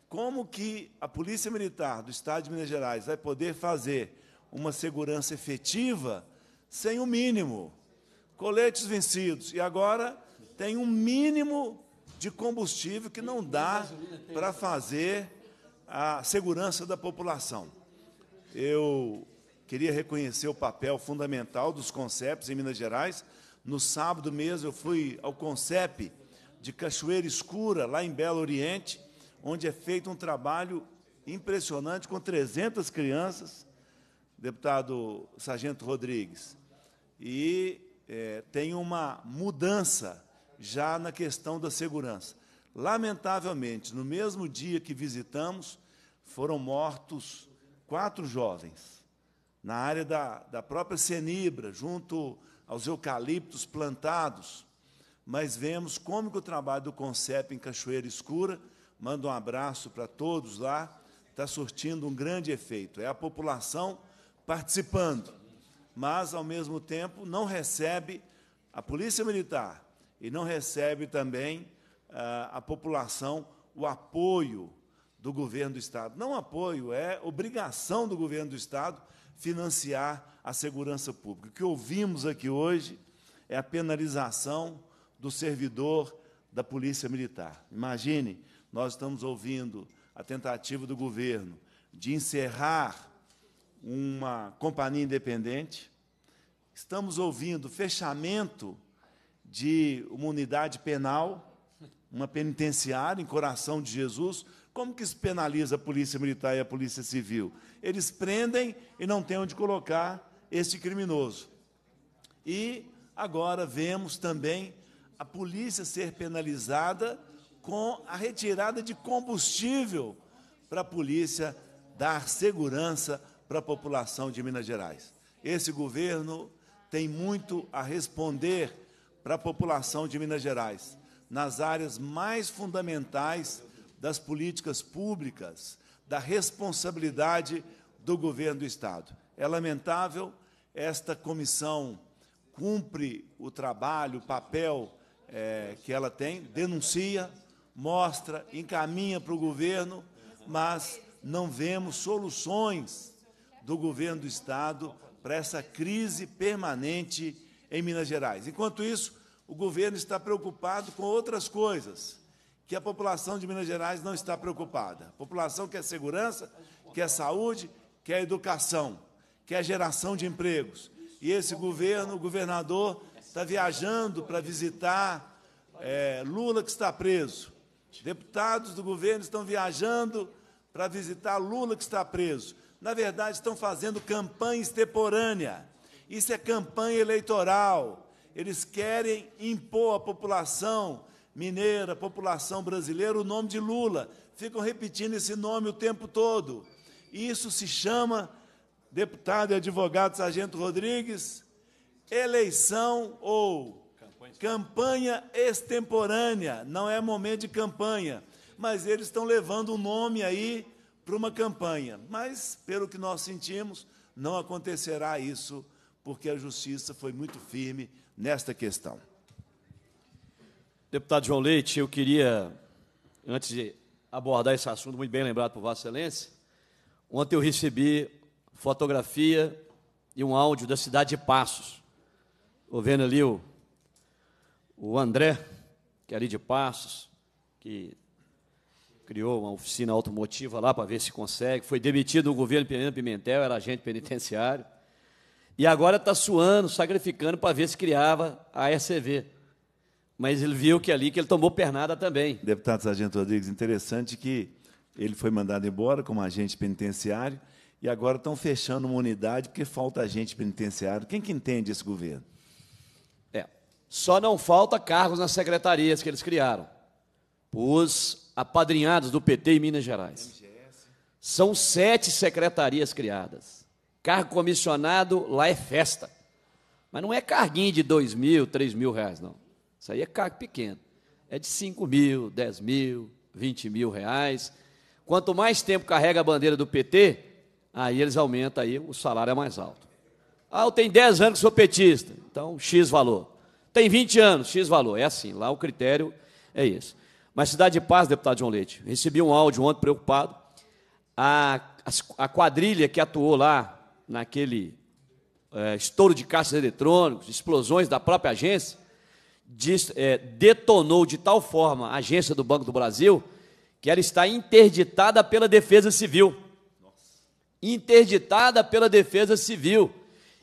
Como que a Polícia Militar do Estado de Minas Gerais vai poder fazer uma segurança efetiva sem o um mínimo? Coletes vencidos. E agora tem um mínimo de combustível que não dá para fazer a segurança da população. Eu queria reconhecer o papel fundamental dos CONCEPs em Minas Gerais. No sábado mesmo, eu fui ao CONCEP de Cachoeira Escura, lá em Belo Oriente, onde é feito um trabalho impressionante com 300 crianças, deputado Sargento Rodrigues. E é, tem uma mudança já na questão da segurança. Lamentavelmente, no mesmo dia que visitamos, foram mortos quatro jovens na área da, da própria Cenibra, junto aos eucaliptos plantados mas vemos como que o trabalho do Concep em Cachoeira Escura, manda um abraço para todos lá, está surtindo um grande efeito. É a população participando, mas, ao mesmo tempo, não recebe a Polícia Militar e não recebe também ah, a população o apoio do governo do Estado. Não apoio, é obrigação do governo do Estado financiar a segurança pública. O que ouvimos aqui hoje é a penalização do servidor da Polícia Militar. Imagine, nós estamos ouvindo a tentativa do governo de encerrar uma companhia independente, estamos ouvindo fechamento de uma unidade penal, uma penitenciária em coração de Jesus. Como que se penaliza a Polícia Militar e a Polícia Civil? Eles prendem e não têm onde colocar esse criminoso. E agora vemos também a polícia ser penalizada com a retirada de combustível para a polícia dar segurança para a população de Minas Gerais. Esse governo tem muito a responder para a população de Minas Gerais nas áreas mais fundamentais das políticas públicas, da responsabilidade do governo do Estado. É lamentável, esta comissão cumpre o trabalho, o papel é, que ela tem, denuncia, mostra, encaminha para o governo, mas não vemos soluções do governo do Estado para essa crise permanente em Minas Gerais. Enquanto isso, o governo está preocupado com outras coisas que a população de Minas Gerais não está preocupada. A população quer segurança, quer saúde, quer educação, quer geração de empregos. E esse governo, o governador, está viajando para visitar é, Lula, que está preso. Deputados do governo estão viajando para visitar Lula, que está preso. Na verdade, estão fazendo campanha extemporânea. Isso é campanha eleitoral. Eles querem impor à população mineira, à população brasileira, o nome de Lula. Ficam repetindo esse nome o tempo todo. Isso se chama, deputado e advogado Sargento Rodrigues, eleição ou campanha. extemporânea. Não é momento de campanha, mas eles estão levando o um nome aí para uma campanha. Mas, pelo que nós sentimos, não acontecerá isso, porque a justiça foi muito firme nesta questão. Deputado João Leite, eu queria, antes de abordar esse assunto, muito bem lembrado por Vossa Excelência, ontem eu recebi fotografia e um áudio da cidade de Passos. Estou vendo ali o, o André, que é ali de Passos, que criou uma oficina automotiva lá para ver se consegue. Foi demitido do governo Pimentel, era agente penitenciário. E agora está suando, sacrificando para ver se criava a ECV. Mas ele viu que ali que ele tomou pernada também. Deputado Sargento Rodrigues, interessante que ele foi mandado embora como agente penitenciário e agora estão fechando uma unidade porque falta agente penitenciário. Quem que entende esse governo? Só não falta cargos nas secretarias que eles criaram. Os apadrinhados do PT em Minas Gerais. São sete secretarias criadas. Cargo comissionado lá é festa. Mas não é carguinho de dois mil, três mil reais, não. Isso aí é cargo pequeno. É de cinco mil, dez mil, vinte mil reais. Quanto mais tempo carrega a bandeira do PT, aí eles aumentam, aí o salário é mais alto. Ah, eu tenho 10 anos que sou petista, então X valor. Tem 20 anos, X valor. É assim, lá o critério é isso. Mas Cidade de Paz, deputado João Leite, recebi um áudio ontem preocupado. A, a quadrilha que atuou lá naquele é, estouro de caixas eletrônicos, explosões da própria agência, diz, é, detonou de tal forma a agência do Banco do Brasil que ela está interditada pela Defesa Civil. Interditada pela Defesa Civil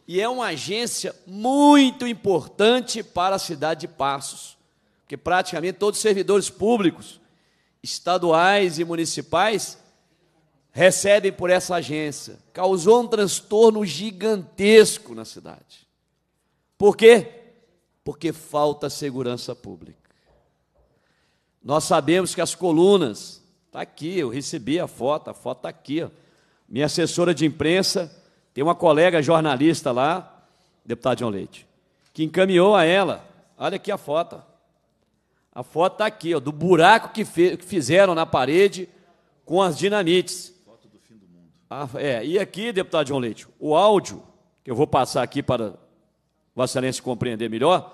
e é uma agência muito importante para a cidade de Passos, porque praticamente todos os servidores públicos, estaduais e municipais, recebem por essa agência. Causou um transtorno gigantesco na cidade. Por quê? Porque falta segurança pública. Nós sabemos que as colunas, está aqui, eu recebi a foto, a foto está aqui, ó. minha assessora de imprensa tem uma colega jornalista lá, deputado João Leite, que encaminhou a ela, olha aqui a foto. A foto está aqui, ó, do buraco que, que fizeram na parede com as dinamites. Foto do fim do mundo. Ah, é, e aqui, deputado João Leite, o áudio, que eu vou passar aqui para Vossa Excelência compreender melhor,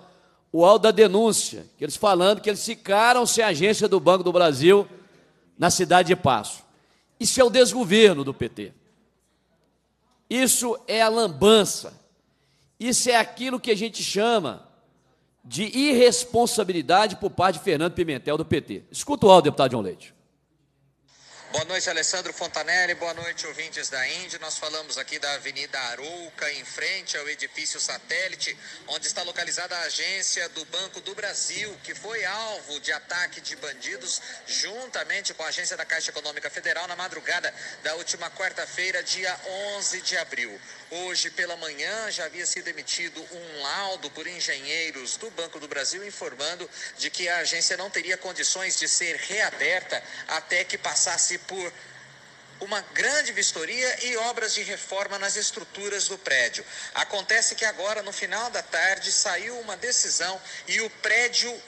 o áudio da denúncia, que eles falando que eles ficaram sem agência do Banco do Brasil na cidade de Passo. Isso é o desgoverno do PT. Isso é a lambança. Isso é aquilo que a gente chama de irresponsabilidade por parte de Fernando Pimentel do PT. Escuta o áudio, deputado João Leite. Boa noite, Alessandro Fontanelli. Boa noite, ouvintes da Indy. Nós falamos aqui da Avenida Arouca, em frente ao edifício satélite, onde está localizada a agência do Banco do Brasil, que foi alvo de ataque de bandidos, juntamente com a agência da Caixa Econômica Federal, na madrugada da última quarta-feira, dia 11 de abril. Hoje pela manhã já havia sido emitido um laudo por engenheiros do Banco do Brasil informando de que a agência não teria condições de ser reaberta até que passasse por uma grande vistoria e obras de reforma nas estruturas do prédio. Acontece que agora, no final da tarde, saiu uma decisão e o prédio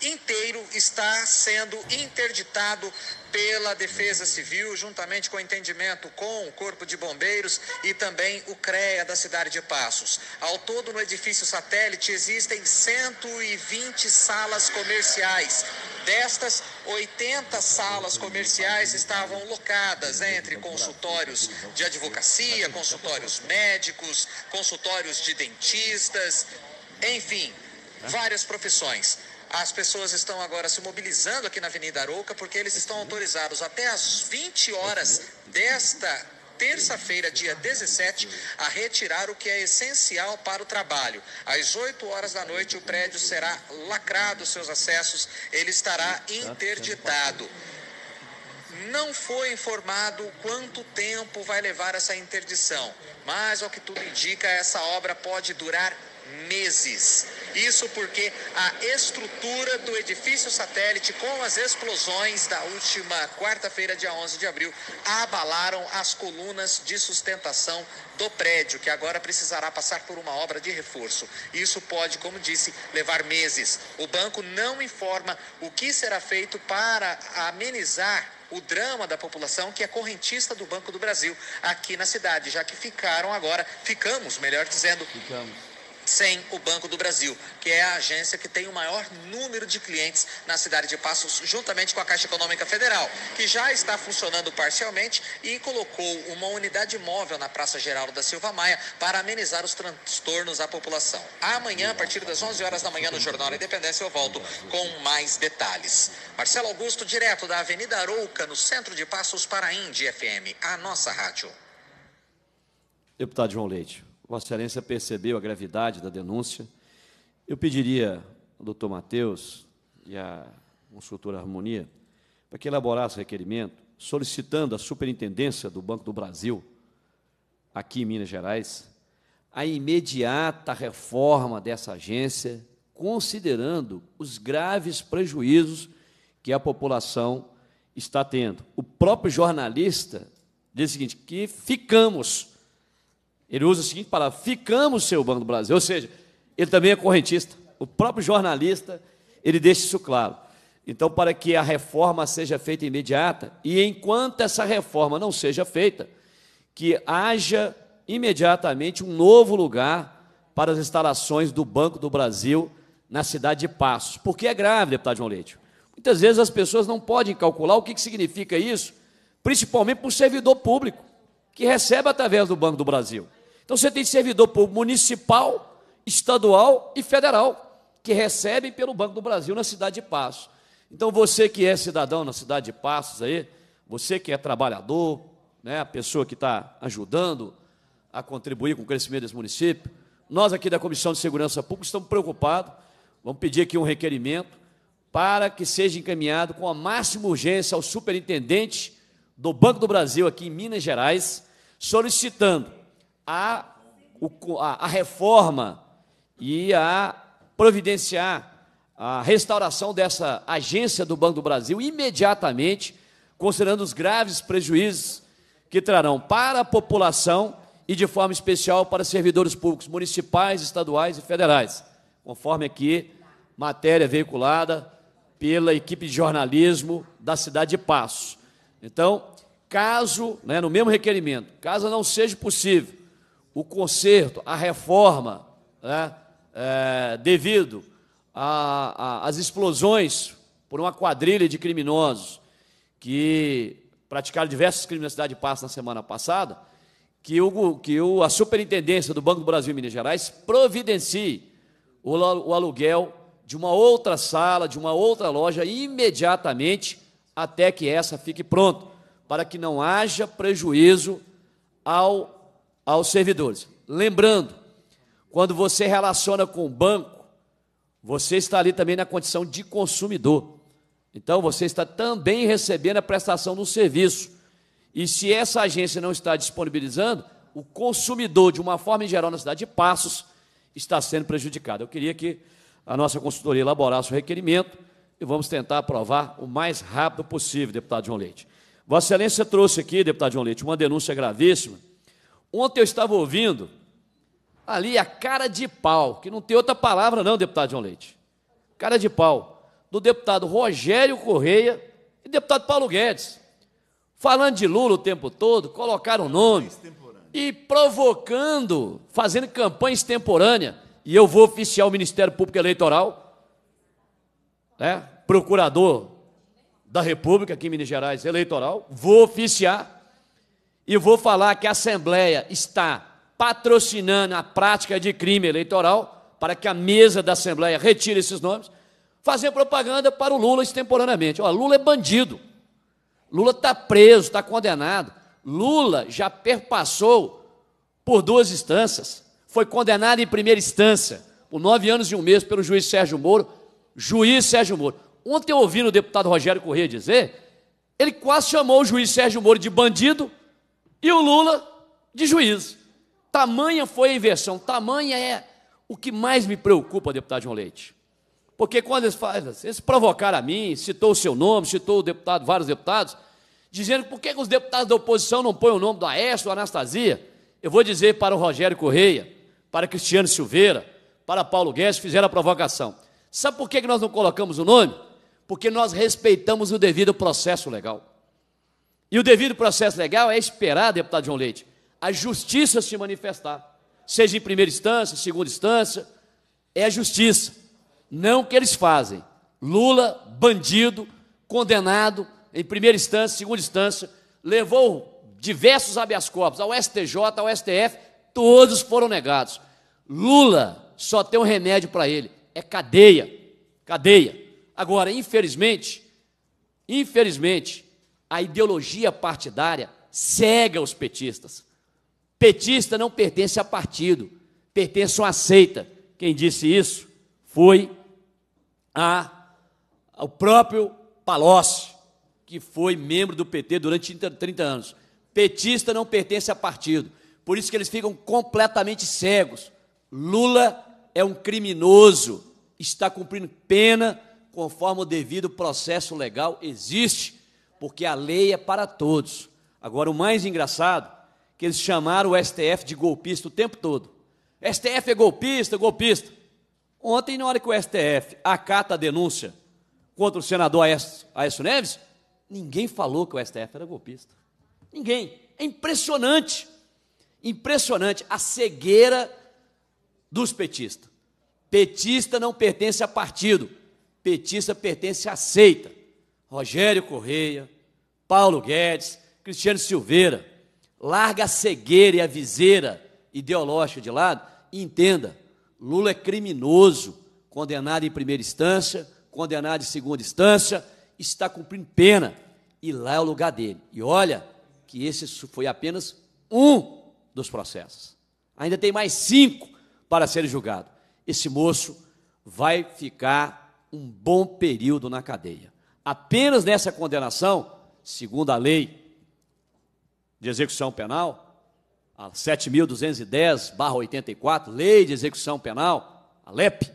inteiro está sendo interditado pela Defesa Civil, juntamente com o entendimento com o Corpo de Bombeiros e também o CREA da cidade de Passos. Ao todo, no edifício satélite existem 120 salas comerciais. Destas, 80 salas comerciais estavam locadas né, entre consultórios de advocacia, consultórios médicos, consultórios de dentistas, enfim, várias profissões. As pessoas estão agora se mobilizando aqui na Avenida Arouca porque eles estão uhum. autorizados até às 20 horas uhum. desta terça-feira, dia 17, a retirar o que é essencial para o trabalho. Às 8 horas da noite, o prédio será lacrado, seus acessos, ele estará uhum. tá interditado. Não foi informado quanto tempo vai levar essa interdição, mas ao que tudo indica, essa obra pode durar meses. Isso porque a estrutura do edifício satélite, com as explosões da última quarta-feira, dia 11 de abril, abalaram as colunas de sustentação do prédio, que agora precisará passar por uma obra de reforço. Isso pode, como disse, levar meses. O banco não informa o que será feito para amenizar o drama da população que é correntista do Banco do Brasil aqui na cidade, já que ficaram agora, ficamos, melhor dizendo, ficamos sem o Banco do Brasil, que é a agência que tem o maior número de clientes na cidade de Passos, juntamente com a Caixa Econômica Federal, que já está funcionando parcialmente e colocou uma unidade móvel na Praça Geraldo da Silva Maia para amenizar os transtornos à população. Amanhã, a partir das 11 horas da manhã, no Jornal Independência, eu volto com mais detalhes. Marcelo Augusto, direto da Avenida Arouca, no centro de Passos, para a Indy FM, a nossa rádio. Deputado João Leite. Vossa Excelência percebeu a gravidade da denúncia. Eu pediria ao doutor Matheus e à consultora Harmonia para que elaborasse requerimento solicitando à Superintendência do Banco do Brasil, aqui em Minas Gerais, a imediata reforma dessa agência, considerando os graves prejuízos que a população está tendo. O próprio jornalista diz o seguinte: que ficamos ele usa a seguinte palavra: ficamos seu Banco do Brasil. Ou seja, ele também é correntista. O próprio jornalista, ele deixa isso claro. Então, para que a reforma seja feita imediata, e enquanto essa reforma não seja feita, que haja imediatamente um novo lugar para as instalações do Banco do Brasil na cidade de Passos. Porque é grave, deputado João Leite. Muitas vezes as pessoas não podem calcular o que, que significa isso, principalmente para o servidor público, que recebe através do Banco do Brasil. Então você tem servidor público municipal, estadual e federal, que recebem pelo Banco do Brasil na cidade de Passos. Então você que é cidadão na cidade de Passos aí, você que é trabalhador, né, a pessoa que está ajudando a contribuir com o crescimento desse município, nós aqui da Comissão de Segurança Pública estamos preocupados, vamos pedir aqui um requerimento para que seja encaminhado com a máxima urgência ao superintendente do Banco do Brasil aqui em Minas Gerais, solicitando a, a, a reforma e a providenciar a restauração dessa agência do Banco do Brasil imediatamente, considerando os graves prejuízos que trarão para a população e, de forma especial, para servidores públicos municipais, estaduais e federais, conforme aqui matéria veiculada pela equipe de jornalismo da cidade de Passo. Então, caso, né, no mesmo requerimento, caso não seja possível o conserto, a reforma, né, é, devido às explosões por uma quadrilha de criminosos que praticaram diversos crimes na cidade de Passo na semana passada, que, o, que o, a superintendência do Banco do Brasil em Minas Gerais providencie o, o aluguel de uma outra sala, de uma outra loja, imediatamente até que essa fique pronta, para que não haja prejuízo ao aos servidores. Lembrando, quando você relaciona com o banco, você está ali também na condição de consumidor. Então você está também recebendo a prestação do serviço. E se essa agência não está disponibilizando, o consumidor, de uma forma em geral, na cidade de Passos, está sendo prejudicado. Eu queria que a nossa consultoria elaborasse o requerimento e vamos tentar aprovar o mais rápido possível, deputado João Leite. Vossa Excelência trouxe aqui, deputado João Leite, uma denúncia gravíssima Ontem eu estava ouvindo ali a cara de pau, que não tem outra palavra, não, deputado João Leite. Cara de pau, do deputado Rogério Correia e deputado Paulo Guedes. Falando de Lula o tempo todo, colocaram o nome e provocando, fazendo campanha extemporânea. E eu vou oficiar o Ministério Público Eleitoral, né? procurador da República aqui em Minas Gerais, eleitoral, vou oficiar e vou falar que a Assembleia está patrocinando a prática de crime eleitoral para que a mesa da Assembleia retire esses nomes, fazer propaganda para o Lula extemporaneamente. Ó, Lula é bandido. Lula está preso, está condenado. Lula já perpassou por duas instâncias. Foi condenado em primeira instância, por nove anos e um mês, pelo juiz Sérgio Moro. Juiz Sérgio Moro. Ontem eu ouvi o deputado Rogério Corrêa dizer, ele quase chamou o juiz Sérgio Moro de bandido e o Lula de juízo. Tamanha foi a inversão, tamanha é o que mais me preocupa, deputado João Leite. Porque quando eles fazem, eles provocaram a mim, citou o seu nome, citou o deputado, vários deputados, dizendo por que os deputados da oposição não põem o nome do Aécio, do Anastasia. Eu vou dizer para o Rogério Correia, para Cristiano Silveira, para Paulo Guedes, fizeram a provocação. Sabe por que nós não colocamos o nome? Porque nós respeitamos o devido processo legal. E o devido processo legal é esperar, deputado João Leite, a justiça se manifestar, seja em primeira instância, segunda instância, é a justiça, não o que eles fazem. Lula, bandido, condenado em primeira instância, segunda instância, levou diversos habeas corpus ao STJ, ao STF, todos foram negados. Lula só tem um remédio para ele, é cadeia, cadeia. Agora, infelizmente, infelizmente, a ideologia partidária cega os petistas. Petista não pertence a partido, pertence a uma seita. Quem disse isso foi a, o próprio Palocci, que foi membro do PT durante 30 anos. Petista não pertence a partido, por isso que eles ficam completamente cegos. Lula é um criminoso, está cumprindo pena conforme o devido processo legal existe porque a lei é para todos. Agora, o mais engraçado, que eles chamaram o STF de golpista o tempo todo. STF é golpista, golpista. Ontem, na hora que o STF acata a denúncia contra o senador Aécio Neves, ninguém falou que o STF era golpista. Ninguém. É impressionante. Impressionante a cegueira dos petistas. Petista não pertence a partido, petista pertence à seita. Rogério Correia, Paulo Guedes, Cristiano Silveira. Larga a cegueira e a viseira ideológica de lado e entenda: Lula é criminoso, condenado em primeira instância, condenado em segunda instância, está cumprindo pena. E lá é o lugar dele. E olha que esse foi apenas um dos processos. Ainda tem mais cinco para serem julgados. Esse moço vai ficar um bom período na cadeia. Apenas nessa condenação segundo a lei de execução penal, a 7.210-84, lei de execução penal, a LEP,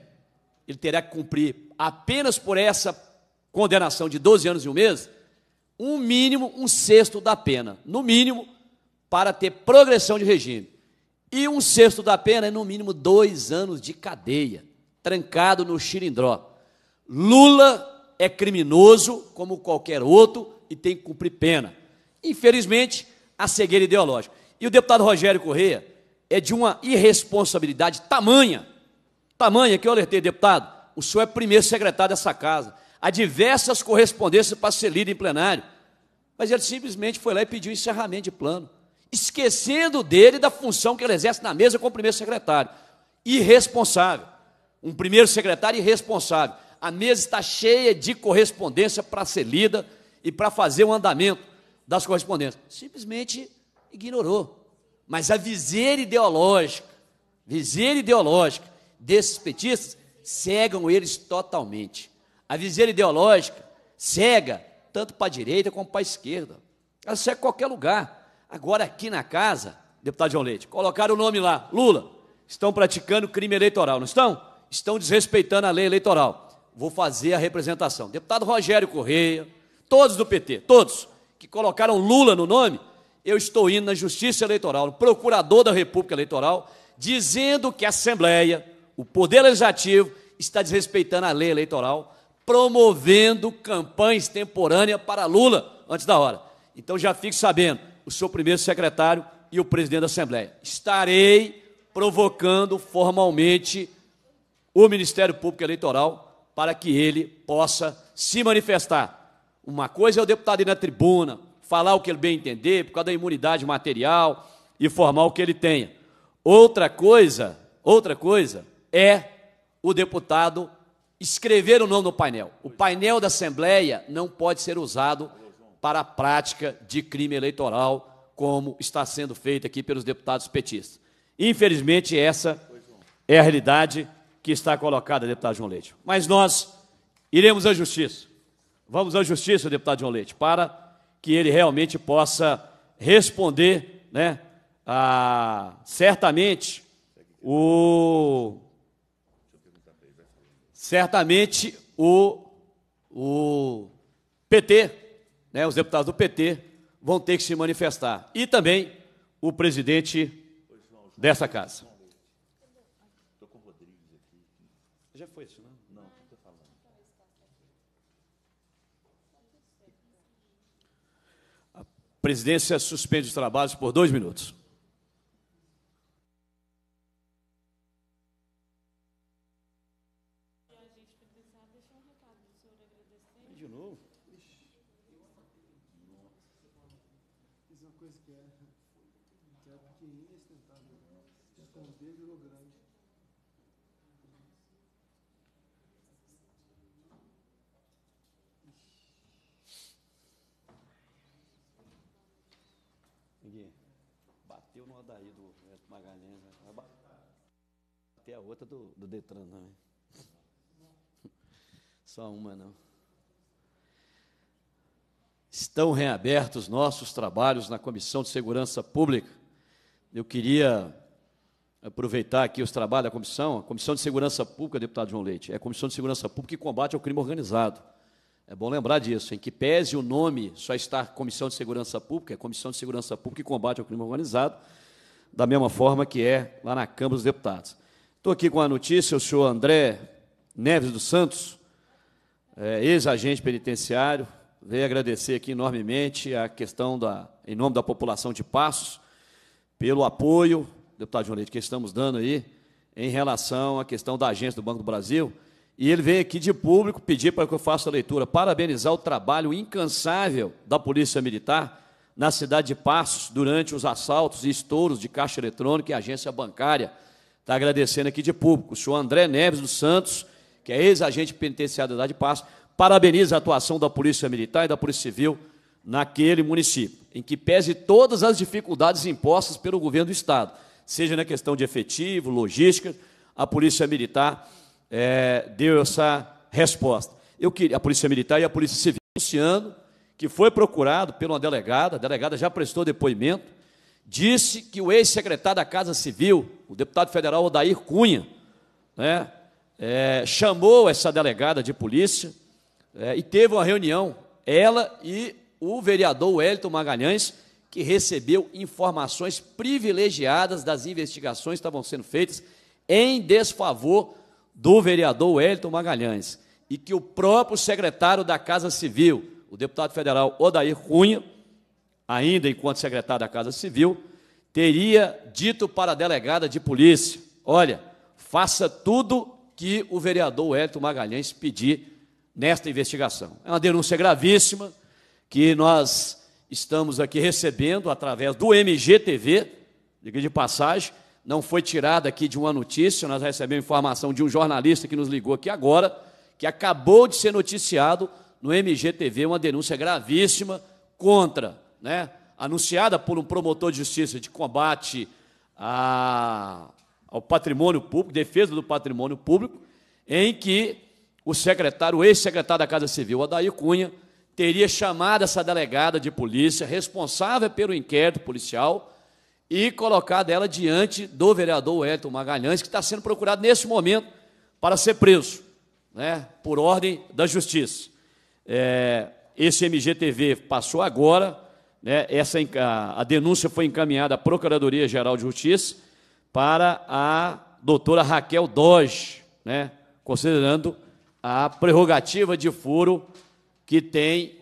ele terá que cumprir apenas por essa condenação de 12 anos e um mês, um mínimo, um sexto da pena, no mínimo, para ter progressão de regime. E um sexto da pena é, no mínimo, dois anos de cadeia, trancado no xirindró. Lula é criminoso como qualquer outro, e tem que cumprir pena. Infelizmente, a cegueira ideológica. E o deputado Rogério Correia é de uma irresponsabilidade tamanha, tamanha que eu alertei, deputado, o senhor é primeiro secretário dessa casa. Há diversas correspondências para ser lido em plenário. Mas ele simplesmente foi lá e pediu encerramento de plano, esquecendo dele da função que ele exerce na mesa como primeiro secretário. Irresponsável. Um primeiro secretário irresponsável. A mesa está cheia de correspondência para ser lida, e para fazer o andamento das correspondências. Simplesmente ignorou. Mas a viseira ideológica, viseira ideológica desses petistas cegam eles totalmente. A viseira ideológica cega tanto para a direita como para a esquerda. Ela cega qualquer lugar. Agora aqui na casa, deputado João Leite, colocaram o nome lá, Lula. Estão praticando crime eleitoral, não estão? Estão desrespeitando a lei eleitoral. Vou fazer a representação. Deputado Rogério Correia, todos do PT, todos, que colocaram Lula no nome, eu estou indo na Justiça Eleitoral, no Procurador da República Eleitoral, dizendo que a Assembleia, o Poder Legislativo, está desrespeitando a lei eleitoral, promovendo campanha extemporânea para Lula antes da hora. Então já fique sabendo, o seu primeiro secretário e o presidente da Assembleia. Estarei provocando formalmente o Ministério Público Eleitoral para que ele possa se manifestar. Uma coisa é o deputado ir na tribuna, falar o que ele bem entender, por causa da imunidade material e formar o que ele tenha. Outra coisa, outra coisa é o deputado escrever o nome no painel. O painel da Assembleia não pode ser usado para a prática de crime eleitoral, como está sendo feito aqui pelos deputados petistas. Infelizmente, essa é a realidade que está colocada, deputado João Leite. Mas nós iremos à justiça. Vamos à justiça, deputado João Leite, para que ele realmente possa responder, né, a, certamente o certamente o o PT, né, os deputados do PT vão ter que se manifestar e também o presidente dessa casa. Já foi isso. presidência suspende os trabalhos por dois minutos. bateu no Adair do Neto é, Magalhães, né? vai bater a outra do, do Detran também. Só uma não. Estão reabertos nossos trabalhos na Comissão de Segurança Pública. Eu queria aproveitar aqui os trabalhos da comissão, a Comissão de Segurança Pública, deputado João Leite, é a Comissão de Segurança Pública que combate ao crime organizado. É bom lembrar disso, em que pese o nome só estar Comissão de Segurança Pública, é Comissão de Segurança Pública e Combate ao Crime Organizado, da mesma forma que é lá na Câmara dos Deputados. Estou aqui com a notícia, o senhor André Neves dos Santos, é, ex-agente penitenciário, veio agradecer aqui enormemente a questão, da, em nome da população de Passos, pelo apoio, deputado João Leite, que estamos dando aí, em relação à questão da agência do Banco do Brasil, e ele veio aqui de público pedir para que eu faça a leitura, parabenizar o trabalho incansável da Polícia Militar na cidade de Passos durante os assaltos e estouros de caixa eletrônica e agência bancária. Está agradecendo aqui de público. O senhor André Neves dos Santos, que é ex-agente penitenciário da cidade de Passos, parabeniza a atuação da Polícia Militar e da Polícia Civil naquele município, em que pese todas as dificuldades impostas pelo governo do Estado, seja na questão de efetivo, logística, a Polícia Militar é, deu essa resposta. Eu queria a Polícia Militar e a Polícia Civil anunciando que foi procurado por uma delegada, a delegada já prestou depoimento, disse que o ex-secretário da Casa Civil, o deputado federal Odair Cunha, né, é, chamou essa delegada de polícia é, e teve uma reunião, ela e o vereador Wellington Magalhães, que recebeu informações privilegiadas das investigações que estavam sendo feitas em desfavor do vereador Wellington Magalhães e que o próprio secretário da Casa Civil, o deputado federal Odair Cunha, ainda enquanto secretário da Casa Civil, teria dito para a delegada de polícia: olha, faça tudo que o vereador Wellington Magalhães pedir nesta investigação. É uma denúncia gravíssima que nós estamos aqui recebendo através do MGTV, diga de passagem, não foi tirada aqui de uma notícia, nós recebemos informação de um jornalista que nos ligou aqui agora, que acabou de ser noticiado no MGTV uma denúncia gravíssima contra, né, anunciada por um promotor de justiça de combate a, ao patrimônio público, defesa do patrimônio público, em que o secretário, o ex-secretário da Casa Civil, Adair Cunha, teria chamado essa delegada de polícia responsável pelo inquérito policial e colocar ela diante do vereador Wellington Magalhães, que está sendo procurado nesse momento para ser preso, né, por ordem da justiça. É, esse MGTV passou agora, né, essa, a, a denúncia foi encaminhada à Procuradoria-Geral de Justiça para a doutora Raquel Doge, né, considerando a prerrogativa de furo que tem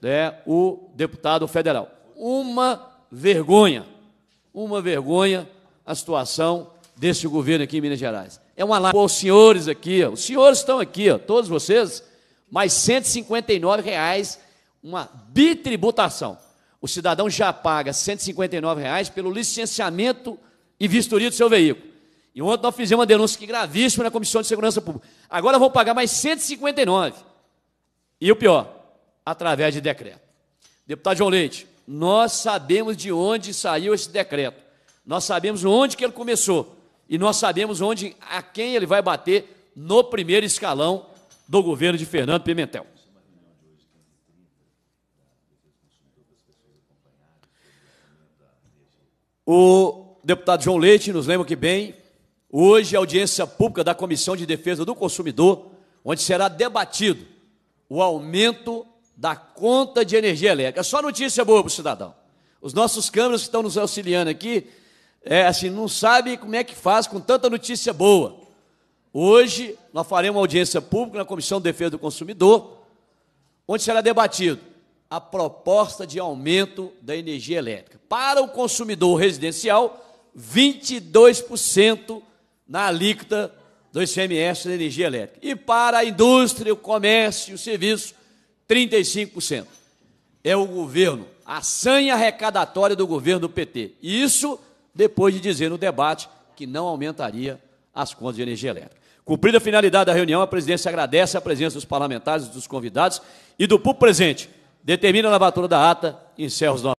né, o deputado federal. Uma vergonha uma vergonha a situação deste governo aqui em Minas Gerais. É uma lá os senhores aqui, ó, os senhores estão aqui, ó, todos vocês, mais 159 reais uma bitributação. O cidadão já paga 159 reais pelo licenciamento e vistoria do seu veículo. E ontem nós fizemos uma denúncia aqui gravíssima na Comissão de Segurança Pública. Agora vão pagar mais 159. E o pior, através de decreto. Deputado João Leite, nós sabemos de onde saiu esse decreto. Nós sabemos onde que ele começou e nós sabemos onde a quem ele vai bater no primeiro escalão do governo de Fernando Pimentel. O deputado João Leite nos lembra que bem, hoje é audiência pública da Comissão de Defesa do Consumidor, onde será debatido o aumento da conta de energia elétrica. Só notícia boa para o cidadão. Os nossos câmeras que estão nos auxiliando aqui, é, assim, não sabe como é que faz com tanta notícia boa. Hoje nós faremos uma audiência pública na Comissão de Defesa do Consumidor, onde será debatido a proposta de aumento da energia elétrica. Para o consumidor residencial, 22% na alíquota do ICMS da energia elétrica. E para a indústria, o comércio e o serviço, 35%. É o governo, a sanha arrecadatória do governo do PT. Isso depois de dizer no debate que não aumentaria as contas de energia elétrica. Cumprida a finalidade da reunião, a presidência agradece a presença dos parlamentares, dos convidados e do público presente. Determina a lavatura da ata e encerra os